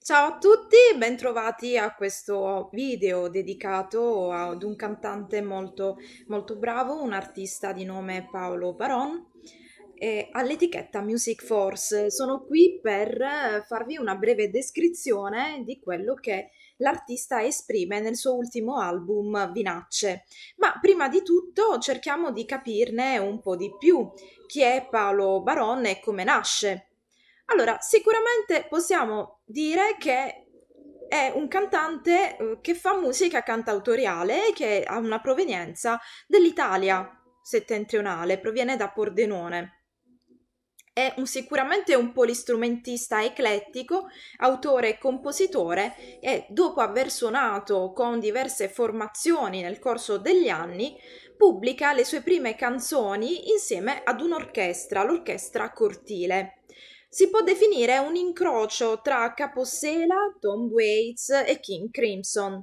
Ciao a tutti, bentrovati a questo video dedicato ad un cantante molto, molto bravo, un artista di nome Paolo Baron, all'etichetta Music Force. Sono qui per farvi una breve descrizione di quello che l'artista esprime nel suo ultimo album Vinacce. Ma prima di tutto cerchiamo di capirne un po' di più chi è Paolo Baron e come nasce. Allora, sicuramente possiamo dire che è un cantante eh, che fa musica cantautoriale e che ha una provenienza dell'Italia settentrionale, proviene da Pordenone. È un, sicuramente un polistrumentista eclettico, autore e compositore e dopo aver suonato con diverse formazioni nel corso degli anni, pubblica le sue prime canzoni insieme ad un'orchestra, l'orchestra cortile si può definire un incrocio tra Capossela, Tom Waits e King Crimson.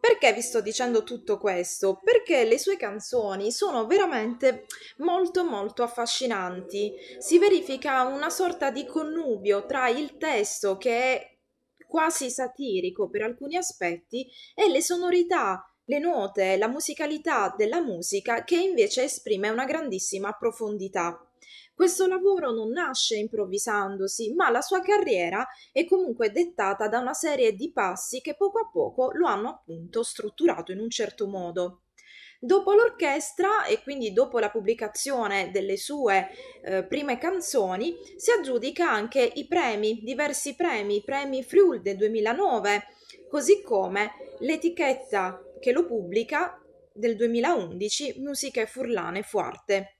Perché vi sto dicendo tutto questo? Perché le sue canzoni sono veramente molto molto affascinanti. Si verifica una sorta di connubio tra il testo che è quasi satirico per alcuni aspetti e le sonorità, le note, la musicalità della musica che invece esprime una grandissima profondità. Questo lavoro non nasce improvvisandosi, ma la sua carriera è comunque dettata da una serie di passi che poco a poco lo hanno appunto strutturato in un certo modo. Dopo l'orchestra e quindi dopo la pubblicazione delle sue eh, prime canzoni, si aggiudica anche i premi, diversi premi, i premi Friul del 2009, così come l'etichetta che lo pubblica del 2011, Musiche Furlane Fuarte.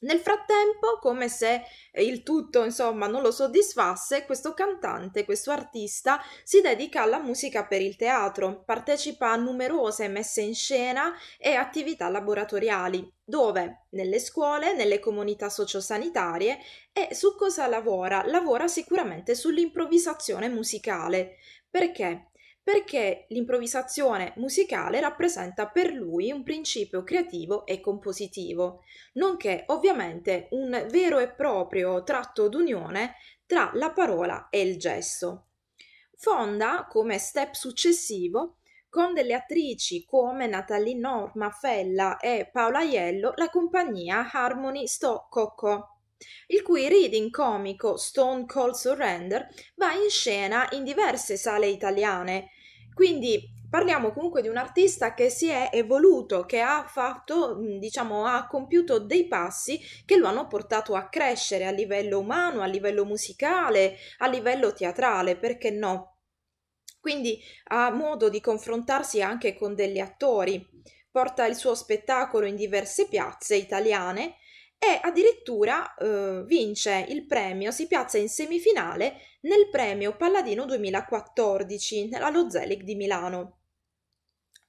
Nel frattempo, come se eh, il tutto insomma non lo soddisfasse, questo cantante, questo artista si dedica alla musica per il teatro, partecipa a numerose messe in scena e attività laboratoriali, dove nelle scuole, nelle comunità sociosanitarie e su cosa lavora? Lavora sicuramente sull'improvvisazione musicale. Perché? perché l'improvvisazione musicale rappresenta per lui un principio creativo e compositivo, nonché ovviamente un vero e proprio tratto d'unione tra la parola e il gesto. Fonda come step successivo con delle attrici come Natalie Norma Fella e Paola Iello la compagnia Harmony Sto Cocco il cui reading comico Stone Cold Surrender va in scena in diverse sale italiane, quindi parliamo comunque di un artista che si è evoluto, che ha fatto, diciamo, ha compiuto dei passi che lo hanno portato a crescere a livello umano, a livello musicale, a livello teatrale, perché no? Quindi ha modo di confrontarsi anche con degli attori. Porta il suo spettacolo in diverse piazze italiane e addirittura eh, vince il premio, si piazza in semifinale nel premio Palladino 2014 allo Zelig di Milano.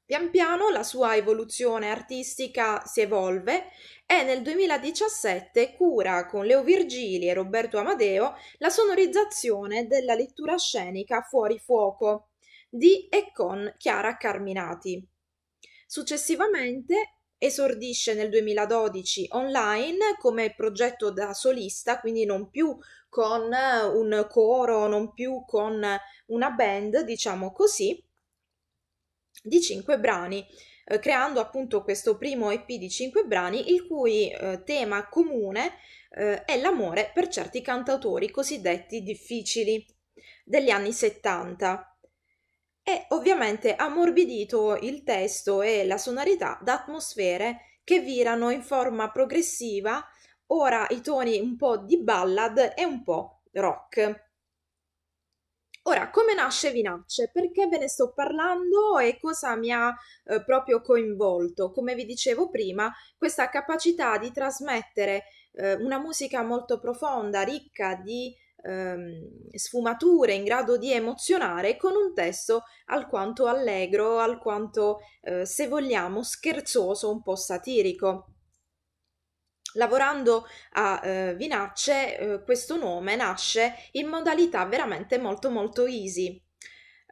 Pian piano la sua evoluzione artistica si evolve e nel 2017 cura con Leo Virgili e Roberto Amadeo la sonorizzazione della lettura scenica Fuori Fuoco di e con Chiara Carminati. Successivamente esordisce nel 2012 online come progetto da solista, quindi non più con eh, un coro, non più con una band, diciamo così, di cinque brani, eh, creando appunto questo primo EP di cinque brani, il cui eh, tema comune eh, è l'amore per certi cantautori cosiddetti difficili degli anni 70 e ovviamente ammorbidito il testo e la sonorità da atmosfere che virano in forma progressiva, ora i toni un po' di ballad e un po' rock. Ora, come nasce Vinacce? Perché ve ne sto parlando e cosa mi ha eh, proprio coinvolto? Come vi dicevo prima, questa capacità di trasmettere eh, una musica molto profonda, ricca di ehm, sfumature in grado di emozionare con un testo alquanto allegro, alquanto, eh, se vogliamo, scherzoso, un po' satirico. Lavorando a eh, Vinacce, eh, questo nome nasce in modalità veramente molto molto easy.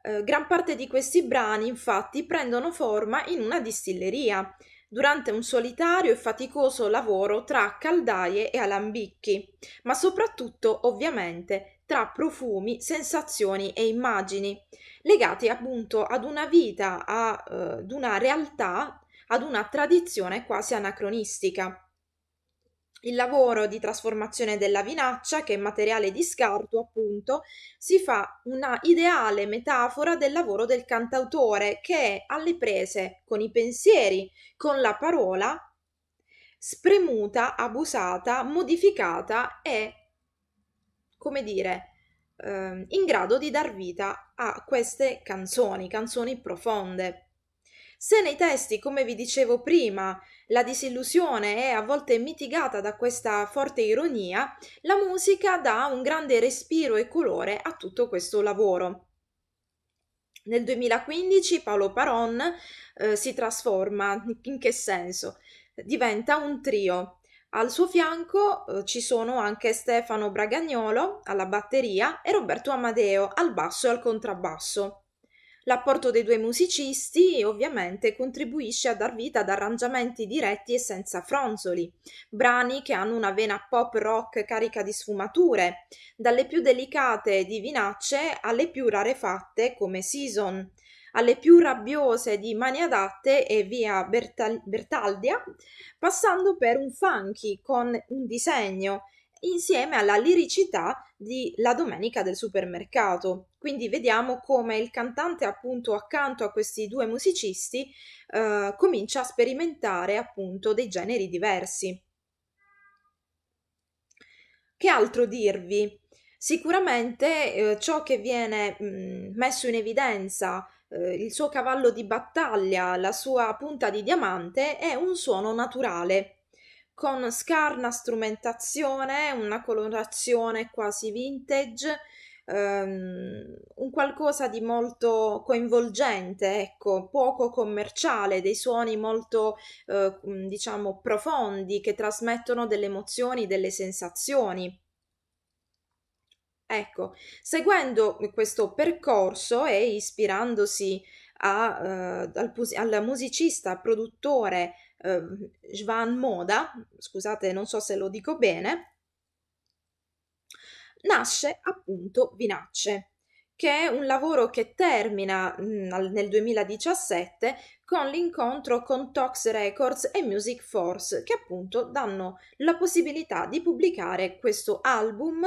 Eh, gran parte di questi brani, infatti, prendono forma in una distilleria, durante un solitario e faticoso lavoro tra caldaie e alambicchi, ma soprattutto, ovviamente, tra profumi, sensazioni e immagini, legati appunto ad una vita, eh, ad una realtà, ad una tradizione quasi anacronistica. Il lavoro di trasformazione della vinaccia, che è materiale di scarto appunto, si fa una ideale metafora del lavoro del cantautore che è alle prese con i pensieri, con la parola, spremuta, abusata, modificata e, come dire, eh, in grado di dar vita a queste canzoni, canzoni profonde. Se nei testi, come vi dicevo prima, la disillusione è a volte mitigata da questa forte ironia, la musica dà un grande respiro e colore a tutto questo lavoro. Nel 2015 Paolo Paron eh, si trasforma, in che senso? Diventa un trio. Al suo fianco eh, ci sono anche Stefano Bragagnolo alla batteria e Roberto Amadeo al basso e al contrabbasso. L'apporto dei due musicisti ovviamente contribuisce a dar vita ad arrangiamenti diretti e senza fronzoli, brani che hanno una vena pop rock carica di sfumature, dalle più delicate divinacce alle più rarefatte come Season, alle più rabbiose di Mani Adatte e via Bertal- Bertaldia, passando per un funky con un disegno insieme alla liricità di La domenica del supermercato. Quindi vediamo come il cantante appunto accanto a questi due musicisti eh, comincia a sperimentare appunto dei generi diversi. Che altro dirvi? Sicuramente eh, ciò che viene mh, mm, messo in evidenza eh, il suo cavallo di battaglia, la sua punta di diamante è un suono naturale, con scarna strumentazione, una colorazione quasi vintage, ehm, un qualcosa di molto coinvolgente, ecco, poco commerciale, dei suoni molto, eh, mm, diciamo, profondi che trasmettono delle emozioni, delle sensazioni. Ecco, seguendo questo percorso e ispirandosi a, eh, al, al musicista, produttore eh, Jvan Moda, scusate non so se lo dico bene, nasce appunto Vinacce, che è un lavoro che termina mh, mm, nel 2017 con l'incontro con Tox Records e Music Force, che appunto danno la possibilità di pubblicare questo album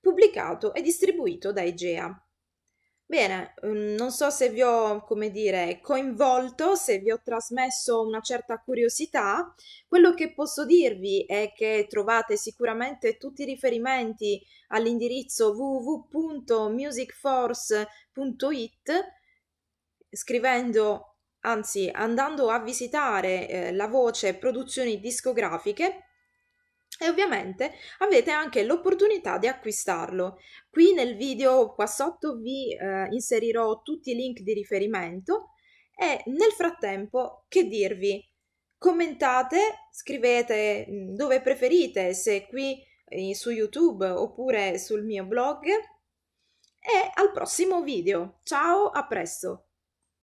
pubblicato e distribuito da IGEA. Bene, mm, non so se vi ho, come dire, coinvolto, se vi ho trasmesso una certa curiosità. Quello che posso dirvi è che trovate sicuramente tutti i riferimenti all'indirizzo www.musicforce.it scrivendo, anzi andando a visitare eh, la voce produzioni discografiche e ovviamente avete anche l'opportunità di acquistarlo. Qui nel video qua sotto vi eh, inserirò tutti i link di riferimento e nel frattempo che dirvi? Commentate, scrivete mm, dove preferite, se qui eh, su YouTube oppure sul mio blog e al prossimo video. Ciao, a presto!